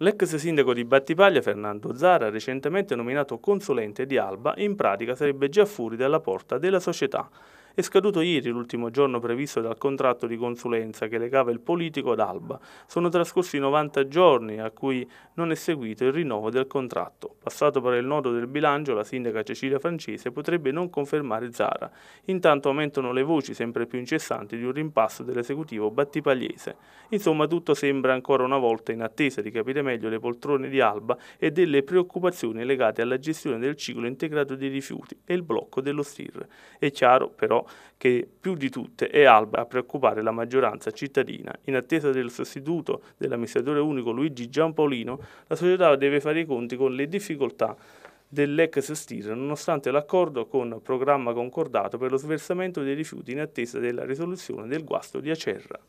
L'ex sindaco di Battipaglia, Fernando Zara, recentemente nominato consulente di Alba, in pratica sarebbe già fuori dalla porta della società è scaduto ieri l'ultimo giorno previsto dal contratto di consulenza che legava il politico ad Alba. Sono trascorsi 90 giorni a cui non è seguito il rinnovo del contratto. Passato per il nodo del bilancio, la sindaca Cecilia Francese potrebbe non confermare Zara. Intanto aumentano le voci sempre più incessanti di un rimpasto dell'esecutivo battipagliese. Insomma, tutto sembra ancora una volta in attesa di capire meglio le poltrone di Alba e delle preoccupazioni legate alla gestione del ciclo integrato dei rifiuti e il blocco dello STIR. È chiaro, però, che più di tutte è Alba a preoccupare la maggioranza cittadina. In attesa del sostituto dell'amministratore unico Luigi Giampolino, la società deve fare i conti con le difficoltà dell'ex Stir, nonostante l'accordo con programma concordato per lo sversamento dei rifiuti in attesa della risoluzione del guasto di Acerra.